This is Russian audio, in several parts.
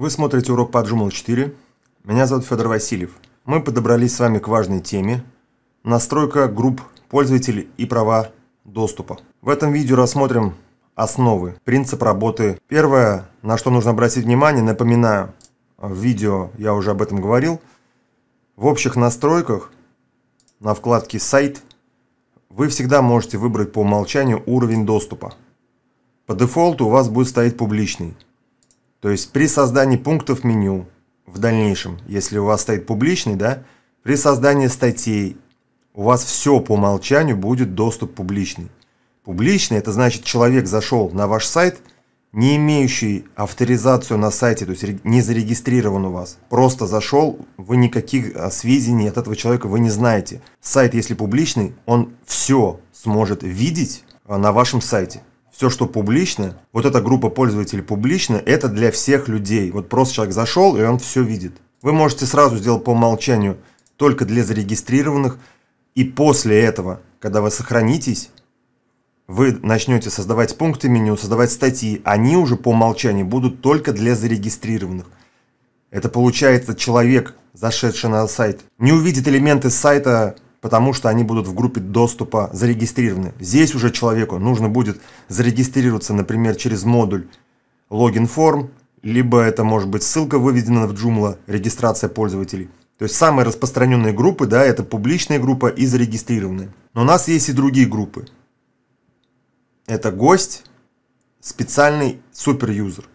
Вы смотрите урок по Joomla 4. Меня зовут Федор Васильев. Мы подобрались с вами к важной теме – настройка групп пользователей и права доступа. В этом видео рассмотрим основы, принцип работы. Первое, на что нужно обратить внимание, напоминаю, в видео я уже об этом говорил, в общих настройках на вкладке «Сайт» вы всегда можете выбрать по умолчанию уровень доступа. По дефолту у вас будет стоять публичный – то есть при создании пунктов меню в дальнейшем, если у вас стоит публичный, да, при создании статей у вас все по умолчанию будет доступ публичный. Публичный – это значит, человек зашел на ваш сайт, не имеющий авторизацию на сайте, то есть не зарегистрирован у вас, просто зашел, вы никаких а, сведений от этого человека вы не знаете. Сайт, если публичный, он все сможет видеть а, на вашем сайте все, что публично, вот эта группа пользователей публично, это для всех людей. Вот просто человек зашел, и он все видит. Вы можете сразу сделать по умолчанию только для зарегистрированных, и после этого, когда вы сохранитесь, вы начнете создавать пункты меню, создавать статьи, они уже по умолчанию будут только для зарегистрированных. Это получается человек, зашедший на сайт, не увидит элементы сайта потому что они будут в группе доступа зарегистрированы. Здесь уже человеку нужно будет зарегистрироваться, например, через модуль логин форм, либо это может быть ссылка выведена в Joomla, регистрация пользователей. То есть самые распространенные группы, да, это публичная группа и зарегистрированные. Но у нас есть и другие группы. Это гость, специальный суперюзер.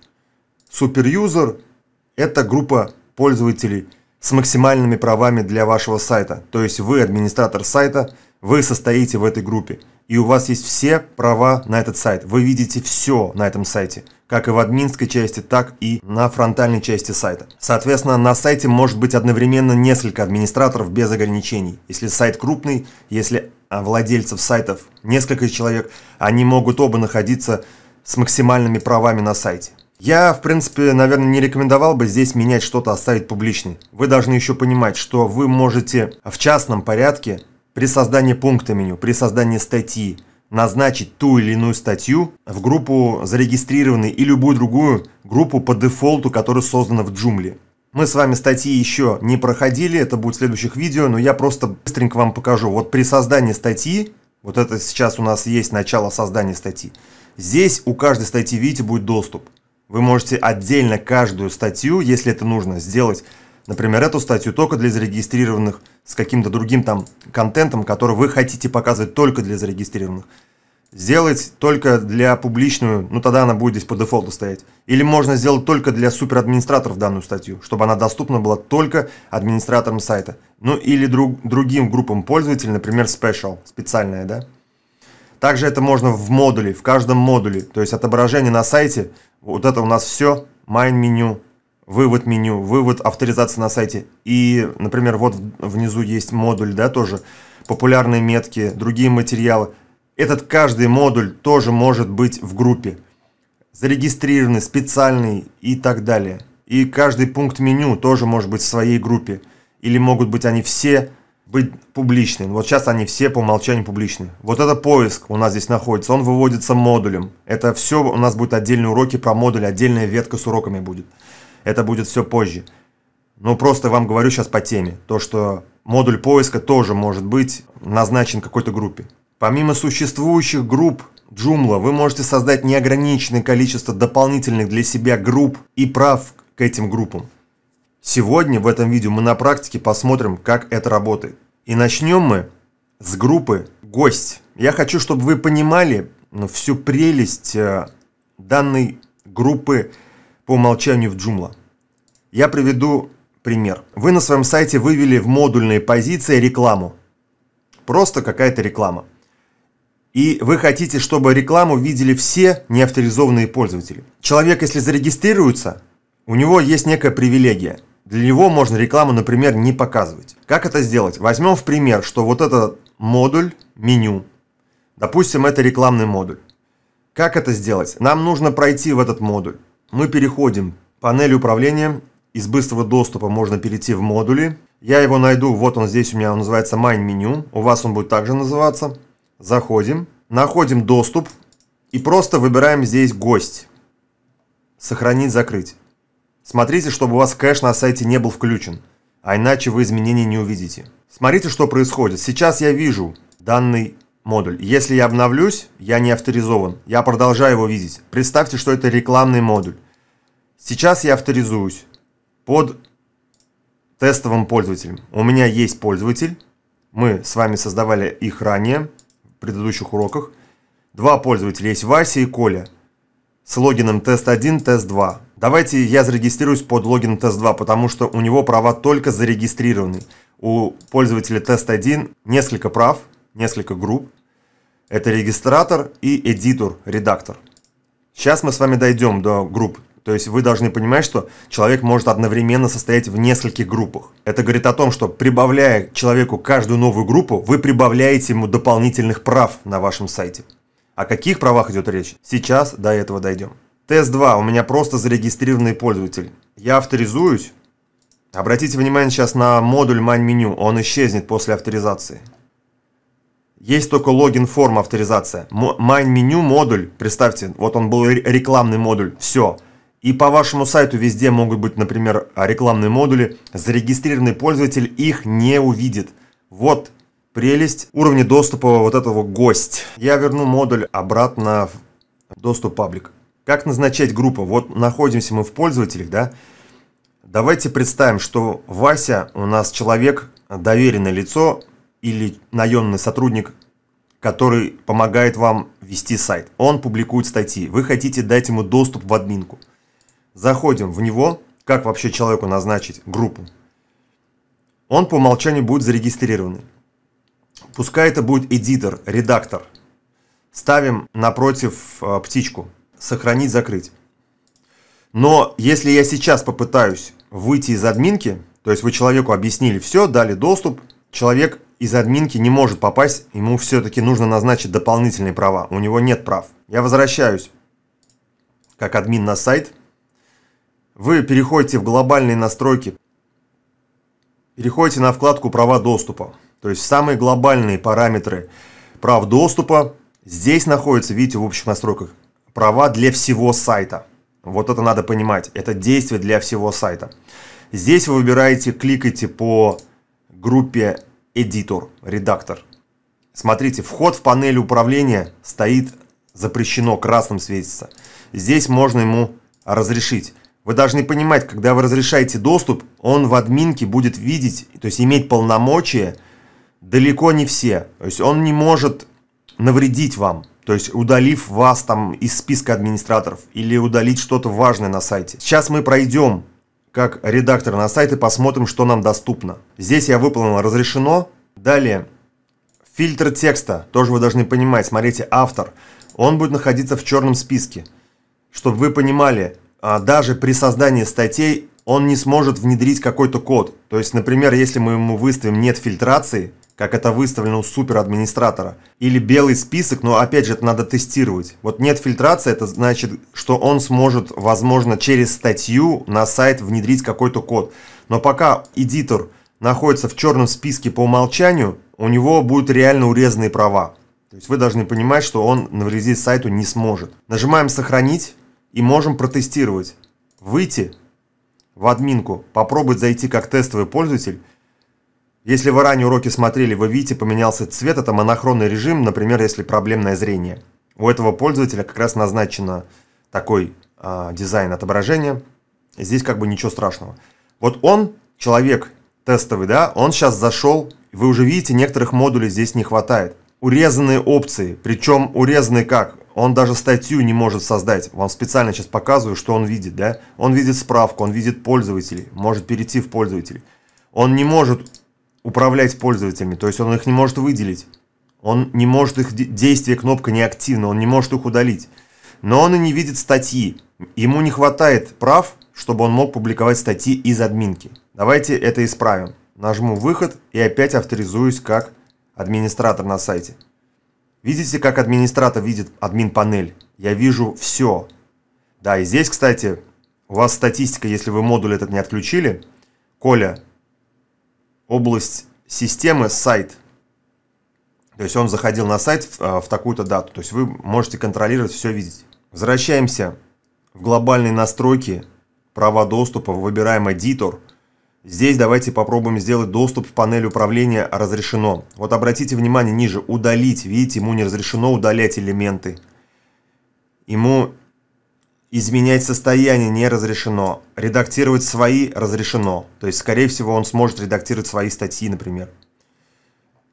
Суперюзер – это группа пользователей – с максимальными правами для вашего сайта. То есть вы администратор сайта, вы состоите в этой группе. И у вас есть все права на этот сайт. Вы видите все на этом сайте. Как и в админской части, так и на фронтальной части сайта. Соответственно, на сайте может быть одновременно несколько администраторов без ограничений. Если сайт крупный, если а, владельцев сайтов несколько человек, они могут оба находиться с максимальными правами на сайте. Я, в принципе, наверное, не рекомендовал бы здесь менять что-то, оставить публичный. Вы должны еще понимать, что вы можете в частном порядке при создании пункта меню, при создании статьи, назначить ту или иную статью в группу зарегистрированной и любую другую группу по дефолту, которая создана в джумле. Мы с вами статьи еще не проходили, это будет в следующих видео, но я просто быстренько вам покажу. Вот при создании статьи, вот это сейчас у нас есть начало создания статьи, здесь у каждой статьи, видите, будет доступ. Вы можете отдельно каждую статью, если это нужно, сделать, например, эту статью только для зарегистрированных с каким-то другим там контентом, который вы хотите показывать только для зарегистрированных. Сделать только для публичную, ну тогда она будет здесь по дефолту стоять. Или можно сделать только для суперадминистраторов данную статью, чтобы она доступна была только администраторам сайта. Ну или друг, другим группам пользователей, например, special, специальная, да. Также это можно в модуле, в каждом модуле, то есть отображение на сайте вот это у нас все. Майн меню, вывод меню, вывод авторизации на сайте. И, например, вот внизу есть модуль, да, тоже популярные метки, другие материалы. Этот каждый модуль тоже может быть в группе. Зарегистрированный, специальный и так далее. И каждый пункт меню тоже может быть в своей группе. Или могут быть они все быть публичным. Вот сейчас они все по умолчанию публичны. Вот это поиск у нас здесь находится, он выводится модулем. Это все, у нас будет отдельные уроки про модуль, отдельная ветка с уроками будет. Это будет все позже. Ну, просто вам говорю сейчас по теме, то, что модуль поиска тоже может быть назначен какой-то группе. Помимо существующих групп Joomla, вы можете создать неограниченное количество дополнительных для себя групп и прав к этим группам. Сегодня в этом видео мы на практике посмотрим, как это работает. И начнем мы с группы «Гость». Я хочу, чтобы вы понимали ну, всю прелесть э, данной группы по умолчанию в Joomla. Я приведу пример. Вы на своем сайте вывели в модульные позиции рекламу. Просто какая-то реклама. И вы хотите, чтобы рекламу видели все неавторизованные пользователи. Человек, если зарегистрируется, у него есть некая привилегия – для него можно рекламу, например, не показывать. Как это сделать? Возьмем в пример, что вот этот модуль меню. Допустим, это рекламный модуль. Как это сделать? Нам нужно пройти в этот модуль. Мы переходим в панель управления. Из быстрого доступа можно перейти в модули. Я его найду, вот он здесь у меня, он называется Main Menu. У вас он будет также называться. Заходим, находим доступ и просто выбираем здесь гость. Сохранить, закрыть. Смотрите, чтобы у вас кэш на сайте не был включен, а иначе вы изменений не увидите. Смотрите, что происходит. Сейчас я вижу данный модуль. Если я обновлюсь, я не авторизован, я продолжаю его видеть. Представьте, что это рекламный модуль. Сейчас я авторизуюсь под тестовым пользователем. У меня есть пользователь, мы с вами создавали их ранее, в предыдущих уроках. Два пользователя есть, Вася и Коля, с логином тест-1, тест-2. Давайте я зарегистрируюсь под логин тест-2, потому что у него права только зарегистрированные. У пользователя тест-1 несколько прав, несколько групп. Это регистратор и эдитор, редактор. Сейчас мы с вами дойдем до групп. То есть вы должны понимать, что человек может одновременно состоять в нескольких группах. Это говорит о том, что прибавляя человеку каждую новую группу, вы прибавляете ему дополнительных прав на вашем сайте. О каких правах идет речь? Сейчас до этого дойдем. Тест-2, у меня просто зарегистрированный пользователь. Я авторизуюсь. Обратите внимание сейчас на модуль MyMenu, он исчезнет после авторизации. Есть только логин форма авторизация. MyMenu модуль, представьте, вот он был рекламный модуль, все. И по вашему сайту везде могут быть, например, рекламные модули. Зарегистрированный пользователь их не увидит. Вот прелесть уровня доступа вот этого гость. Я верну модуль обратно в доступ паблик. Как назначать группу? Вот находимся мы в пользователях, да? Давайте представим, что Вася у нас человек, э, доверенное лицо или наемный сотрудник, который помогает вам вести сайт. Он публикует статьи. Вы хотите дать ему доступ в админку. Заходим в него. Как вообще человеку назначить группу? Он по умолчанию будет зарегистрированный. Пускай это будет эдитор, редактор. Ставим напротив э, птичку сохранить, закрыть. Но если я сейчас попытаюсь выйти из админки, то есть вы человеку объяснили все, дали доступ, человек из админки не может попасть, ему все-таки нужно назначить дополнительные права, у него нет прав. Я возвращаюсь как админ на сайт, вы переходите в глобальные настройки, переходите на вкладку «Права доступа», то есть самые глобальные параметры прав доступа, здесь находятся, видите, в общих настройках, права для всего сайта. Вот это надо понимать. Это действие для всего сайта. Здесь вы выбираете, кликайте по группе «Эдитор», «Редактор». Смотрите, вход в панель управления стоит «Запрещено», красным светится. Здесь можно ему разрешить. Вы должны понимать, когда вы разрешаете доступ, он в админке будет видеть, то есть иметь полномочия далеко не все. То есть он не может навредить вам. То есть удалив вас там из списка администраторов или удалить что-то важное на сайте. Сейчас мы пройдем как редактор на сайт и посмотрим, что нам доступно. Здесь я выполнил «Разрешено». Далее, фильтр текста. Тоже вы должны понимать. Смотрите, автор. Он будет находиться в черном списке. Чтобы вы понимали, а, даже при создании статей он не сможет внедрить какой-то код. То есть, например, если мы ему выставим «нет фильтрации», как это выставлено у суперадминистратора. Или белый список, но опять же это надо тестировать. Вот нет фильтрации, это значит, что он сможет, возможно, через статью на сайт внедрить какой-то код. Но пока эдитор находится в черном списке по умолчанию, у него будут реально урезанные права. То есть вы должны понимать, что он навредить сайту не сможет. Нажимаем «Сохранить» и можем протестировать. Выйти в админку, попробовать зайти как тестовый пользователь если вы ранее уроки смотрели, вы видите, поменялся цвет, это монохронный режим, например, если проблемное зрение. У этого пользователя как раз назначено такой э, дизайн отображения. Здесь как бы ничего страшного. Вот он, человек тестовый, да, он сейчас зашел, вы уже видите, некоторых модулей здесь не хватает. Урезанные опции, причем урезанные как? Он даже статью не может создать. Вам специально сейчас показываю, что он видит, да? Он видит справку, он видит пользователей, может перейти в пользователей. Он не может управлять пользователями, то есть он их не может выделить. Он не может их действие кнопка не неактивно, он не может их удалить. Но он и не видит статьи. Ему не хватает прав, чтобы он мог публиковать статьи из админки. Давайте это исправим. Нажму «Выход» и опять авторизуюсь как администратор на сайте. Видите, как администратор видит админ-панель? Я вижу все. Да, и здесь, кстати, у вас статистика, если вы модуль этот не отключили. Коля, область системы сайт. То есть он заходил на сайт в, а, в такую-то дату. То есть вы можете контролировать, все видеть. Возвращаемся в глобальные настройки, права доступа, выбираем editor. Здесь давайте попробуем сделать доступ в панель управления «Разрешено». Вот обратите внимание ниже «Удалить». Видите, ему не разрешено удалять элементы. Ему Изменять состояние не разрешено. Редактировать свои разрешено. То есть, скорее всего, он сможет редактировать свои статьи, например.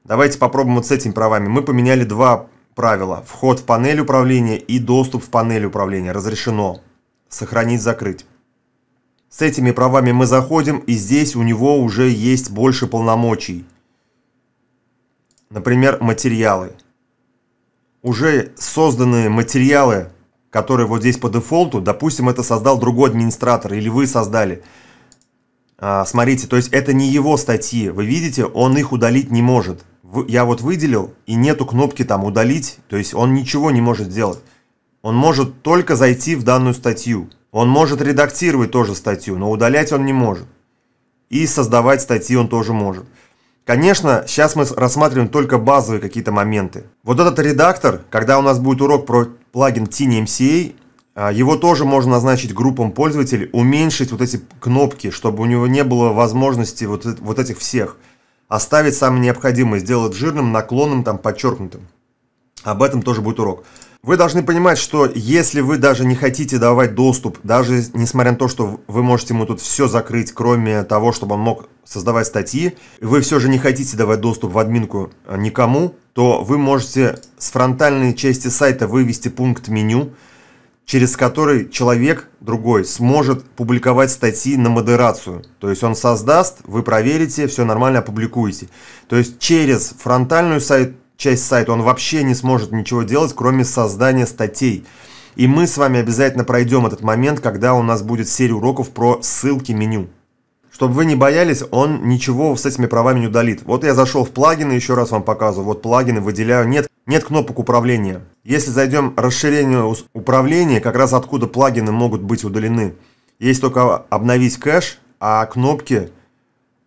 Давайте попробуем вот с этими правами. Мы поменяли два правила. Вход в панель управления и доступ в панель управления. Разрешено. Сохранить, закрыть. С этими правами мы заходим, и здесь у него уже есть больше полномочий. Например, материалы. Уже созданные материалы который вот здесь по дефолту, допустим, это создал другой администратор или вы создали. А, смотрите, то есть это не его статьи, вы видите, он их удалить не может. Я вот выделил, и нету кнопки там удалить, то есть он ничего не может сделать. Он может только зайти в данную статью. Он может редактировать тоже статью, но удалять он не может. И создавать статьи он тоже может. Конечно, сейчас мы рассматриваем только базовые какие-то моменты. Вот этот редактор, когда у нас будет урок про плагин TinyMCA, а, его тоже можно назначить группам пользователей, уменьшить вот эти кнопки, чтобы у него не было возможности вот, вот этих всех. Оставить самое необходимое, сделать жирным, наклонным, там, подчеркнутым. Об этом тоже будет урок. Вы должны понимать, что если вы даже не хотите давать доступ, даже несмотря на то, что вы можете ему тут все закрыть, кроме того, чтобы он мог создавать статьи, вы все же не хотите давать доступ в админку а, никому, то вы можете с фронтальной части сайта вывести пункт меню, через который человек другой сможет публиковать статьи на модерацию. То есть он создаст, вы проверите, все нормально, опубликуете. То есть через фронтальную сайт, часть сайта, он вообще не сможет ничего делать, кроме создания статей. И мы с вами обязательно пройдем этот момент, когда у нас будет серия уроков про ссылки меню. Чтобы вы не боялись, он ничего с этими правами не удалит. Вот я зашел в плагины, еще раз вам показываю. Вот плагины выделяю. Нет, нет кнопок управления. Если зайдем расширение управления, как раз откуда плагины могут быть удалены. Есть только обновить кэш, а кнопки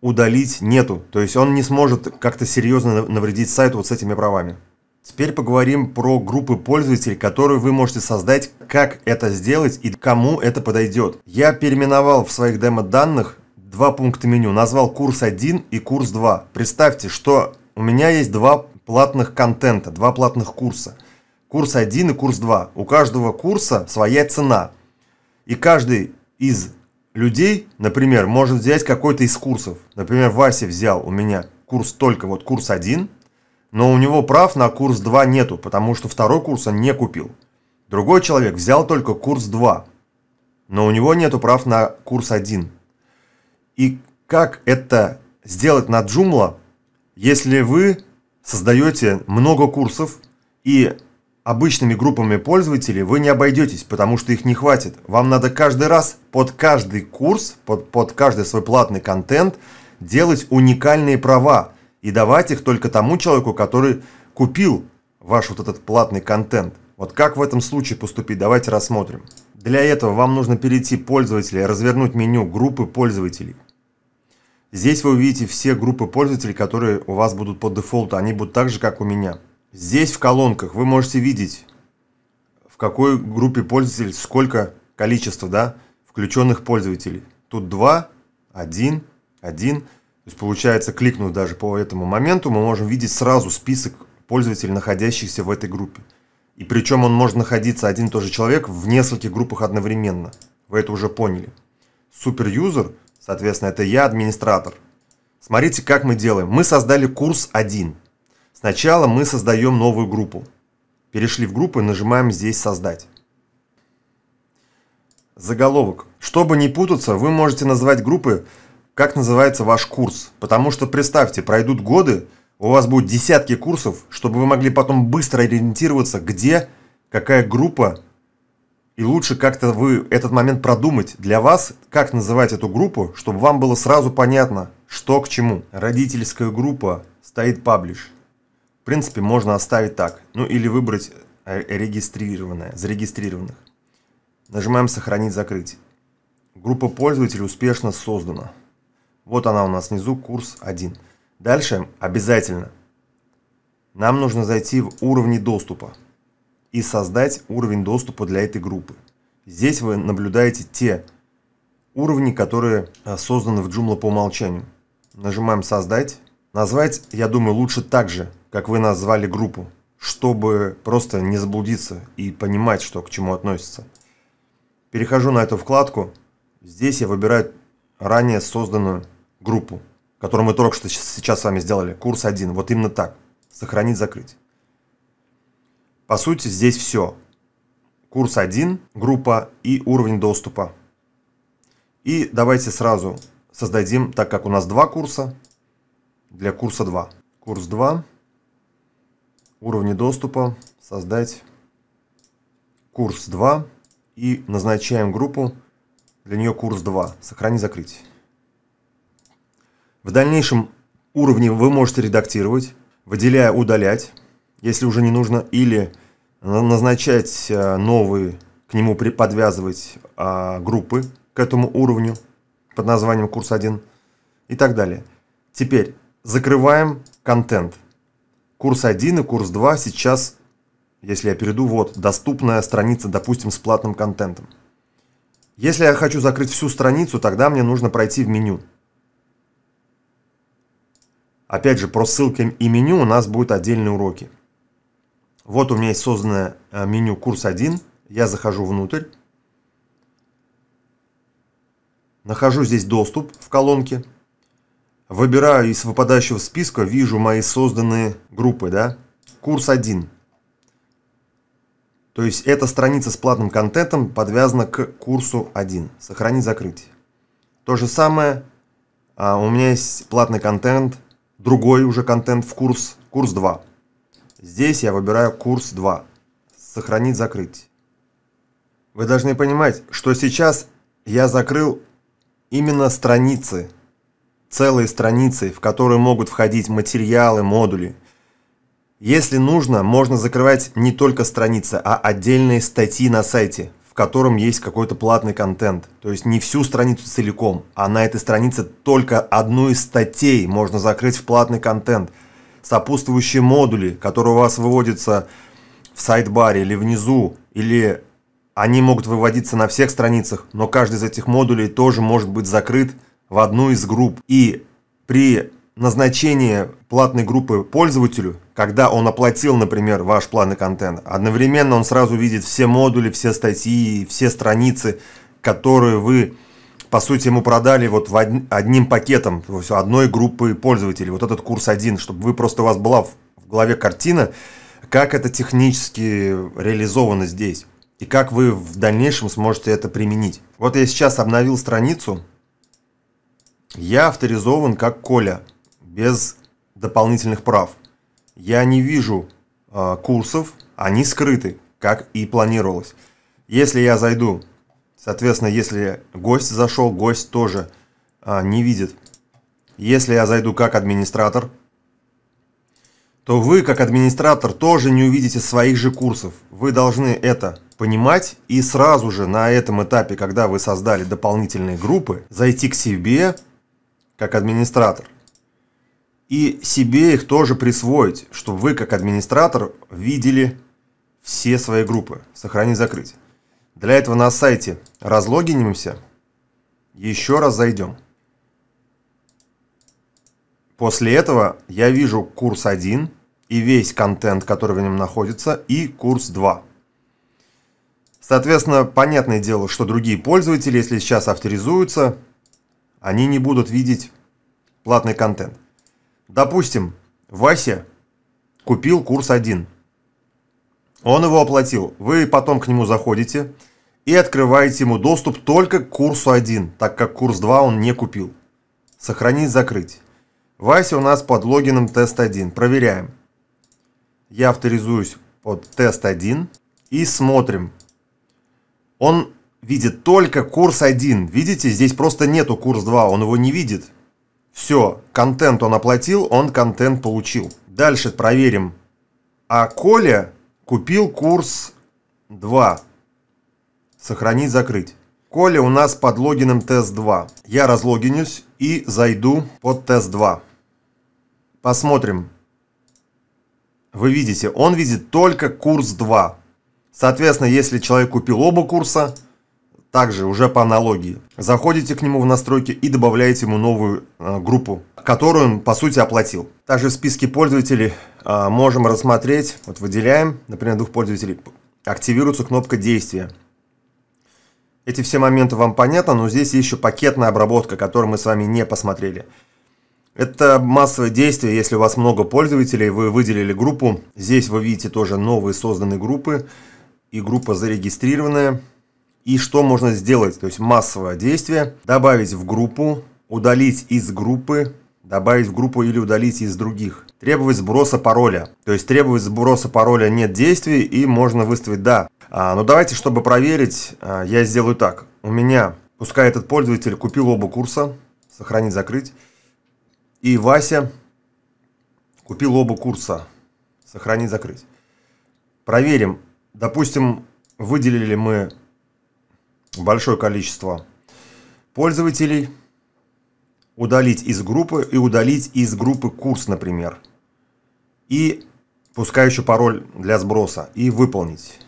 удалить нету. То есть он не сможет как-то серьезно навредить сайту вот с этими правами. Теперь поговорим про группы пользователей, которые вы можете создать, как это сделать и кому это подойдет. Я переименовал в своих демо-данных два пункта меню, назвал курс 1 и курс 2. Представьте, что у меня есть два платных контента, два платных курса. Курс 1 и курс 2. У каждого курса своя цена. И каждый из людей, например, может взять какой-то из курсов. Например, Вася взял у меня курс только вот курс один, но у него прав на курс два нету, потому что второй курс он не купил. Другой человек взял только курс два, но у него нету прав на курс один. И как это сделать на Joomla, если вы создаете много курсов и Обычными группами пользователей вы не обойдетесь, потому что их не хватит. Вам надо каждый раз под каждый курс, под, под каждый свой платный контент делать уникальные права и давать их только тому человеку, который купил ваш вот этот платный контент. Вот как в этом случае поступить, давайте рассмотрим. Для этого вам нужно перейти пользователей, развернуть меню группы пользователей. Здесь вы увидите все группы пользователей, которые у вас будут по дефолту, они будут так же, как у меня. Здесь в колонках вы можете видеть, в какой группе пользователей сколько количество, да, включенных пользователей. Тут 2, 1, 1. То есть получается, кликнув даже по этому моменту, мы можем видеть сразу список пользователей, находящихся в этой группе. И причем он может находиться один и тот же человек в нескольких группах одновременно. Вы это уже поняли. Супер-юзер, соответственно, это я, администратор. Смотрите, как мы делаем. Мы создали курс 1. Сначала мы создаем новую группу. Перешли в группу и нажимаем здесь «Создать». Заголовок. Чтобы не путаться, вы можете назвать группы, как называется ваш курс. Потому что, представьте, пройдут годы, у вас будут десятки курсов, чтобы вы могли потом быстро ориентироваться, где, какая группа, и лучше как-то вы этот момент продумать для вас, как называть эту группу, чтобы вам было сразу понятно, что к чему. Родительская группа стоит паблиш. В принципе, можно оставить так. Ну или выбрать э, регистрированное, зарегистрированных. Нажимаем «Сохранить, закрыть». Группа пользователей успешно создана. Вот она у нас внизу, курс 1. Дальше обязательно нам нужно зайти в уровни доступа и создать уровень доступа для этой группы. Здесь вы наблюдаете те уровни, которые э, созданы в Joomla по умолчанию. Нажимаем «Создать». Назвать, я думаю, лучше также как вы назвали группу, чтобы просто не заблудиться и понимать, что к чему относится. Перехожу на эту вкладку. Здесь я выбираю ранее созданную группу, которую мы только что сейчас с вами сделали. Курс 1. Вот именно так. Сохранить, закрыть. По сути, здесь все. Курс 1, группа и уровень доступа. И давайте сразу создадим, так как у нас два курса, для курса 2. Курс 2 уровни доступа, создать курс 2 и назначаем группу, для нее курс 2, сохранить, закрыть. В дальнейшем уровне вы можете редактировать, выделяя удалять, если уже не нужно, или назначать э, новые, к нему подвязывать а, группы к этому уровню под названием курс 1 и так далее. Теперь закрываем контент – Курс 1 и курс 2 сейчас, если я перейду, вот, доступная страница, допустим, с платным контентом. Если я хочу закрыть всю страницу, тогда мне нужно пройти в меню. Опять же, про ссылки и меню у нас будут отдельные уроки. Вот у меня есть созданное э, меню курс 1. Я захожу внутрь. Нахожу здесь доступ в колонке. Выбираю из выпадающего списка, вижу мои созданные группы, да? Курс 1. То есть эта страница с платным контентом подвязана к курсу 1. Сохранить, закрыть. То же самое, а у меня есть платный контент, другой уже контент в курс, курс 2. Здесь я выбираю курс 2. Сохранить, закрыть. Вы должны понимать, что сейчас я закрыл именно страницы, целые страницы, в которые могут входить материалы, модули. Если нужно, можно закрывать не только страницы, а отдельные статьи на сайте, в котором есть какой-то платный контент. То есть не всю страницу целиком, а на этой странице только одну из статей можно закрыть в платный контент. Сопутствующие модули, которые у вас выводятся в сайт-баре или внизу, или они могут выводиться на всех страницах, но каждый из этих модулей тоже может быть закрыт – в одну из групп. И при назначении платной группы пользователю, когда он оплатил, например, ваш план контент, одновременно он сразу видит все модули, все статьи, все страницы, которые вы, по сути, ему продали вот в одним пакетом, одной группы пользователей, вот этот курс один, чтобы вы просто, у вас была в голове картина, как это технически реализовано здесь и как вы в дальнейшем сможете это применить. Вот я сейчас обновил страницу, я авторизован как Коля, без дополнительных прав. Я не вижу э, курсов, они скрыты, как и планировалось. Если я зайду, соответственно, если гость зашел, гость тоже э, не видит. Если я зайду как администратор, то вы, как администратор, тоже не увидите своих же курсов. Вы должны это понимать и сразу же на этом этапе, когда вы создали дополнительные группы, зайти к себе как администратор. И себе их тоже присвоить, чтобы вы, как администратор, видели все свои группы. Сохранить, закрыть. Для этого на сайте разлогинимся. Еще раз зайдем. После этого я вижу курс 1 и весь контент, который в нем находится, и курс 2. Соответственно, понятное дело, что другие пользователи, если сейчас авторизуются, они не будут видеть платный контент. Допустим, Вася купил курс один. Он его оплатил. Вы потом к нему заходите и открываете ему доступ только к курсу 1, так как курс 2 он не купил. Сохранить, закрыть. Вася у нас под логином тест 1. Проверяем. Я авторизуюсь под тест 1 и смотрим. Он видит только курс 1. Видите, здесь просто нету курс 2, он его не видит. Все, контент он оплатил, он контент получил. Дальше проверим. А Коля купил курс 2. Сохранить, закрыть. Коля у нас под логином тест 2. Я разлогинюсь и зайду под тест 2. Посмотрим. Вы видите, он видит только курс 2. Соответственно, если человек купил оба курса, также уже по аналогии. Заходите к нему в настройки и добавляете ему новую э, группу, которую он по сути оплатил. Также в списке пользователей э, можем рассмотреть, вот выделяем, например, двух пользователей, активируется кнопка действия. Эти все моменты вам понятны, но здесь есть еще пакетная обработка, которую мы с вами не посмотрели. Это массовое действие, если у вас много пользователей, вы выделили группу. Здесь вы видите тоже новые созданные группы и группа зарегистрированная. И что можно сделать? То есть массовое действие. Добавить в группу, удалить из группы, добавить в группу или удалить из других. Требовать сброса пароля. То есть требовать сброса пароля нет действий и можно выставить «да». А, но ну давайте, чтобы проверить, а, я сделаю так. У меня, пускай этот пользователь купил оба курса, сохранить, закрыть. И Вася купил оба курса, сохранить, закрыть. Проверим. Допустим, выделили мы большое количество пользователей, удалить из группы и удалить из группы курс, например. И пускай еще пароль для сброса и выполнить.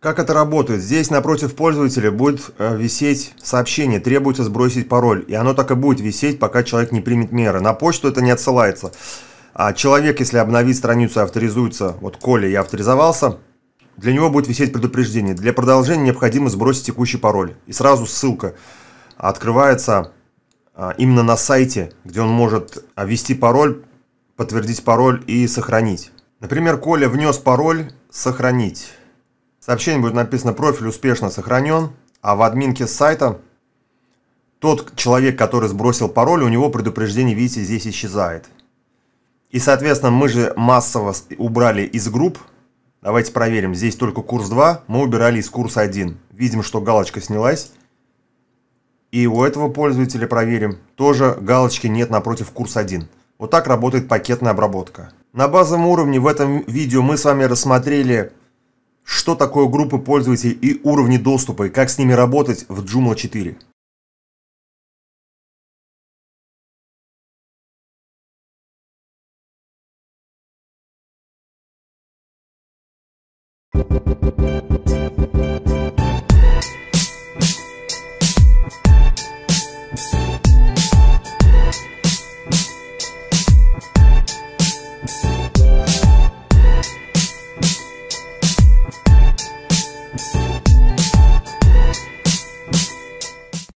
Как это работает? Здесь напротив пользователя будет э, висеть сообщение, требуется сбросить пароль. И оно так и будет висеть, пока человек не примет меры. На почту это не отсылается. А человек, если обновит страницу и авторизуется, вот Коля я авторизовался – для него будет висеть предупреждение. Для продолжения необходимо сбросить текущий пароль. И сразу ссылка открывается а, именно на сайте, где он может а, ввести пароль, подтвердить пароль и сохранить. Например, Коля внес пароль «Сохранить». Сообщение будет написано «Профиль успешно сохранен», а в админке сайта тот человек, который сбросил пароль, у него предупреждение, видите, здесь исчезает. И, соответственно, мы же массово убрали из групп – Давайте проверим. Здесь только курс 2. Мы убирали из курса 1. Видим, что галочка снялась. И у этого пользователя проверим. Тоже галочки нет напротив курс 1. Вот так работает пакетная обработка. На базовом уровне в этом видео мы с вами рассмотрели, что такое группы пользователей и уровни доступа, и как с ними работать в Joomla 4.